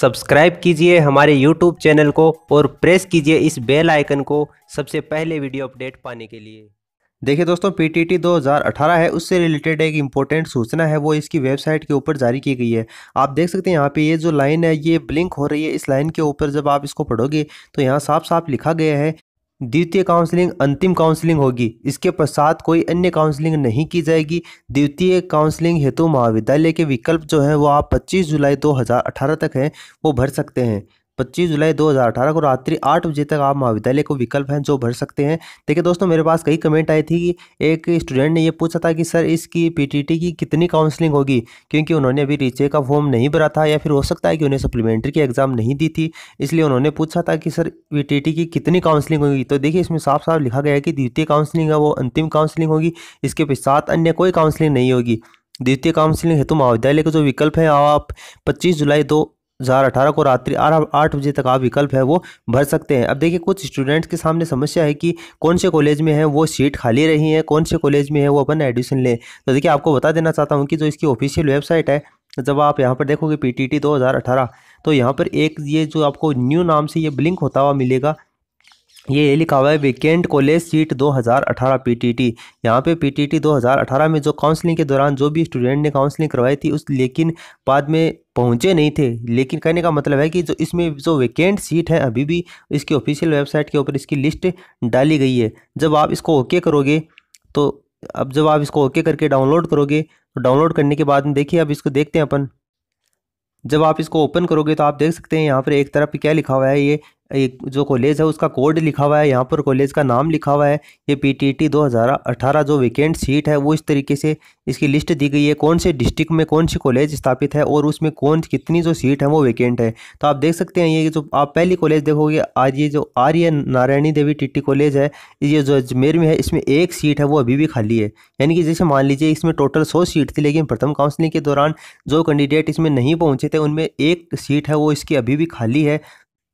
subscribe कीजिए हमारे YouTube channel को और प्रेस कीजिए इस बेल आइकन को सबसे पहले वीडियो अपडेट पाने के लिए देखिए दोस्तों हज़ार 2018 है उससे रिलेटेड एक इम्पोर्टेंट सूचना है वो इसकी वेबसाइट के ऊपर जारी की गई है आप देख सकते हैं यहाँ पे ये जो लाइन है ये ब्लिंक हो रही है इस लाइन के ऊपर जब आप इसको पढ़ोगे तो यहाँ साफ साफ लिखा गया है द्वितीय काउंसलिंग अंतिम काउंसलिंग होगी इसके पश्चात कोई अन्य काउंसलिंग नहीं की जाएगी द्वितीय काउंसलिंग हेतु महाविद्यालय के विकल्प जो हैं वो आप 25 जुलाई 2018 तक हैं वो भर सकते हैं 25 जुलाई 2018 को रात्रि आठ बजे तक आप महाविद्यालय को विकल्प हैं जो भर सकते हैं देखिए दोस्तों मेरे पास कई कमेंट आई थी कि एक स्टूडेंट ने ये पूछा था कि सर इसकी पीटीटी की कितनी काउंसलिंग होगी क्योंकि उन्होंने अभी रीचे का फॉर्म नहीं भरा था या फिर हो सकता है कि उन्हें सप्लीमेंट्री की एग्ज़ाम नहीं दी थी इसलिए उन्होंने पूछा था कि सर पी की कितनी काउंसलिंग होगी तो देखिए इसमें साफ साफ लिखा गया है कि द्वितीय काउंसलिंग है वो अंतिम काउंसलिंग होगी इसके पश्चात अन्य कोई काउंसलिंग नहीं होगी द्वितीय काउंसलिंग हेतु महाविद्यालय के जो विकल्प हैं आप 25 जुलाई दो हज़ार अठारह को रात्रि आठ बजे तक आप विकल्प है वो भर सकते हैं अब देखिए कुछ स्टूडेंट्स के सामने समस्या है कि कौन से कॉलेज में है वो सीट खाली रही है कौन से कॉलेज में है वो अपन एडमिशन लें तो देखिए आपको बता देना चाहता हूँ कि जो इसकी ऑफिशियल वेबसाइट है जब आप यहाँ पर देखोगे पी टी टी दो हज़ार अठारह तो यहाँ पर एक ये जो आपको न्यू नाम से ये ब्लिंक होता हुआ मिलेगा ये लिखा हुआ है वीकेंड कॉलेज सीट 2018 पीटीटी यहाँ पे पीटीटी 2018 में जो काउंसलिंग के दौरान जो भी स्टूडेंट ने काउंसलिंग करवाई थी उस लेकिन बाद में पहुँचे नहीं थे लेकिन कहने का मतलब है कि जो इसमें जो वेकेंट सीट है अभी भी इसकी ऑफिशियल वेबसाइट के ऊपर इसकी लिस्ट डाली गई है जब आप इसको ओके करोगे तो अब जब आप इसको ओके करके डाउनलोड करोगे तो डाउनलोड करने के बाद देखिए अब इसको देखते हैं अपन जब आप इसको ओपन करोगे तो आप देख सकते हैं यहाँ पर एक तरफ क्या लिखा हुआ है ये एक जो कॉलेज है उसका कोड लिखा हुआ है यहाँ पर कॉलेज का नाम लिखा हुआ है ये पी टी टी दो हज़ार अठारह जो वेकेंट सीट है वो इस तरीके से इसकी लिस्ट दी गई है कौन से डिस्ट्रिक्ट में कौन सी कॉलेज स्थापित है और उसमें कौन कितनी जो सीट है वो वेकेंट है तो आप देख सकते हैं ये जो आप पहली कॉलेज देखोगे आज ये जो आर्य नारायणी देवी टी कॉलेज है ये जो अजमेर में है इसमें एक सीट है वो अभी भी खाली है यानी कि जैसे मान लीजिए इसमें टोटल सौ सीट थी लेकिन प्रथम काउंसिलिंग के दौरान जो कैंडिडेट इसमें नहीं पहुँचे थे उनमें एक सीट है वो इसकी अभी भी खाली है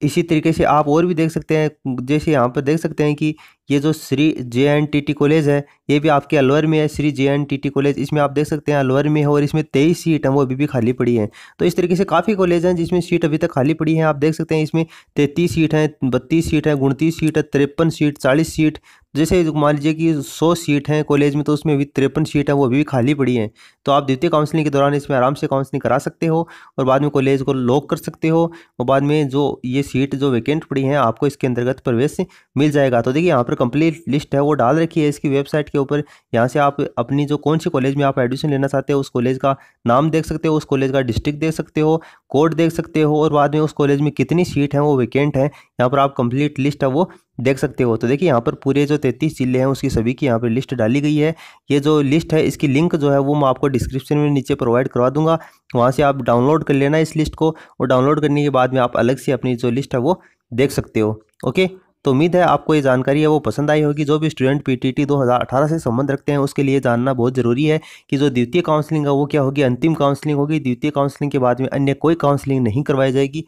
इसी तरीके से आप और भी देख सकते हैं जैसे यहाँ पर देख सकते हैं कि ये जो Shri J N T T college है ये भी आपके अलवर में है Shri J N T T college इसमें आप देख सकते हैं अलवर में है और इसमें तेईस सीट हैं वो अभी भी खाली पड़ी हैं तो इस तरीके से काफ़ी कॉलेज हैं जिसमें सीट अभी तक खाली पड़ी हैं आप देख सकते हैं इसमें तैंतीस सीट हैं बत्तीस सीट हैं उनतीस सीट है तिरपन सीट चालीस सीट जैसे मान लीजिए कि सौ सीट हैं कॉलेज में तो उसमें अभी तिरपन सीट हैं वो अभी भी खाली पड़ी हैं तो आप द्वितीय काउंसलिंग के दौरान इसमें आराम से काउंसलिंग करा सकते हो और बाद में कॉलेज को लॉक कर सकते हो और बाद में जो ये सीट जो वैकेंट पड़ी हैं आपको इसके अंतर्गत प्रवेश मिल जाएगा तो देखिए यहाँ पर कंप्लीट लिस्ट है वो डाल रखी है इसकी वेबसाइट के ऊपर यहाँ से आप अपनी जो कौन से कॉलेज में आप एडमिशन लेना चाहते हो उस कॉलेज का नाम देख सकते हो उस कॉलेज का डिस्ट्रिक्ट देख सकते हो कोड देख सकते हो और बाद में उस कॉलेज में कितनी सीट हैं वो वैकेंट हैं यहाँ पर आप कंप्लीट लिस्ट है वो देख सकते हो तो देखिए यहाँ पर पूरे जो तैंतीस जिले हैं उसकी सभी की यहाँ पर लिस्ट डाली गई है ये जो लिस्ट है इसकी लिंक जो है वो मैं आपको डिस्क्रिप्शन में नीचे प्रोवाइड करवा दूंगा वहाँ से आप डाउनलोड कर लेना इस लिस्ट को और डाउनलोड करने के बाद में आप अलग से अपनी जो लिस्ट है वो देख सकते हो ओके तो उम्मीद है आपको ये जानकारी है वो पसंद आई होगी जो भी स्टूडेंट पीटीटी 2018 से संबंध रखते हैं उसके लिए जानना बहुत ज़रूरी है कि जो द्वितीय काउंसलिंग है वो क्या होगी अंतिम काउंसलिंग होगी द्वितीय काउंसलिंग के बाद में अन्य कोई काउंसलिंग नहीं करवाई जाएगी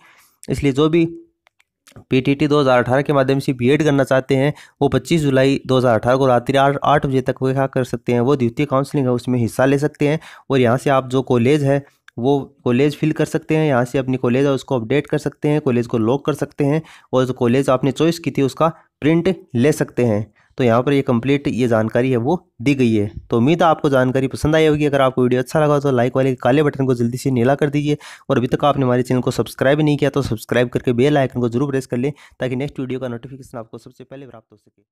इसलिए जो भी पीटीटी 2018 के माध्यम से बीएड करना चाहते हैं वो 25 जुलाई 2018 को रात्रि आठ बजे तक क्या कर सकते हैं वो द्वितीय काउंसलिंग है उसमें हिस्सा ले सकते हैं और यहाँ से आप जो कॉलेज है वो कॉलेज फिल कर सकते हैं यहाँ से अपनी कॉलेज और उसको अपडेट कर सकते हैं कॉलेज को लॉक कर सकते हैं और जो कॉलेज आपने चॉइस की थी उसका प्रिंट ले सकते हैं तो यहाँ पर ये कंप्लीट ये जानकारी है वो दी गई है तो उम्मीद है आपको जानकारी पसंद आई होगी अगर आपको वीडियो अच्छा लगा तो लाइक वाले काले बटन को जल्दी से नीला कर दीजिए और अभी तक आपने हमारे चैनल को सब्सक्राइब नहीं किया तो सब्सक्राइब करके बेल आइकन को जरूर प्रेस कर लें ताकि नेक्स्ट वीडियो का नोटिफिकेशन आपको सबसे पहले प्राप्त हो सके